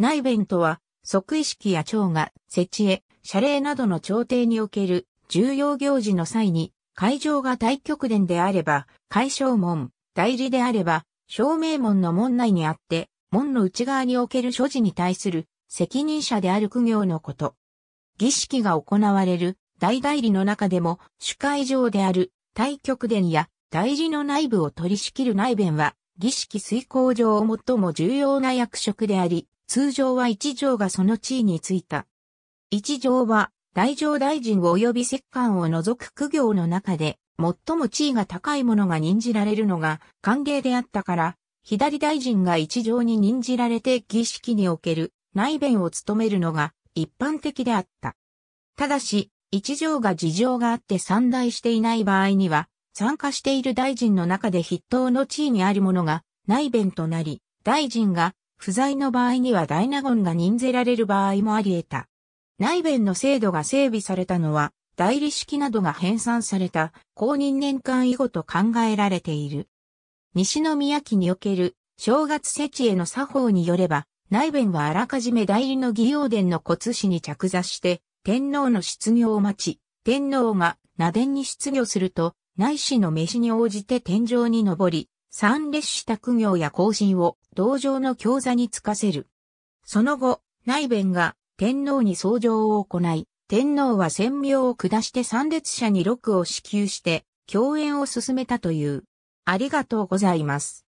内弁とは、即位式や長が、設置へ、謝礼などの朝廷における重要行事の際に、会場が大極殿であれば、会正門、代理であれば、正明門の門内にあって、門の内側における所持に対する責任者である苦行のこと。儀式が行われる大代理の中でも主会場である大極殿や代理の内部を取り仕切る内弁は儀式遂行上最も重要な役職であり、通常は一条がその地位についた。一条は、大乗大臣及び摂関を除く苦行の中で、最も地位が高いものが任じられるのが歓迎であったから、左大臣が一条に任じられて儀式における内弁を務めるのが一般的であった。ただし、一条が事情があって参大していない場合には、参加している大臣の中で筆頭の地位にあるものが内弁となり、大臣が不在の場合には大納言が任ぜられる場合もあり得た。内弁の制度が整備されたのは、代理式などが編纂された公認年間以後と考えられている。西宮記における正月節への作法によれば、内弁はあらかじめ代理の義陽殿の骨子に着座して、天皇の出業を待ち、天皇が名殿に出業すると、内子の飯に応じて天井に登り、参列した苦行や行進を道場の教座につかせる。その後、内弁が天皇に奏上を行い、天皇は宣明を下して参列者に六を支給して、共演を進めたという。ありがとうございます。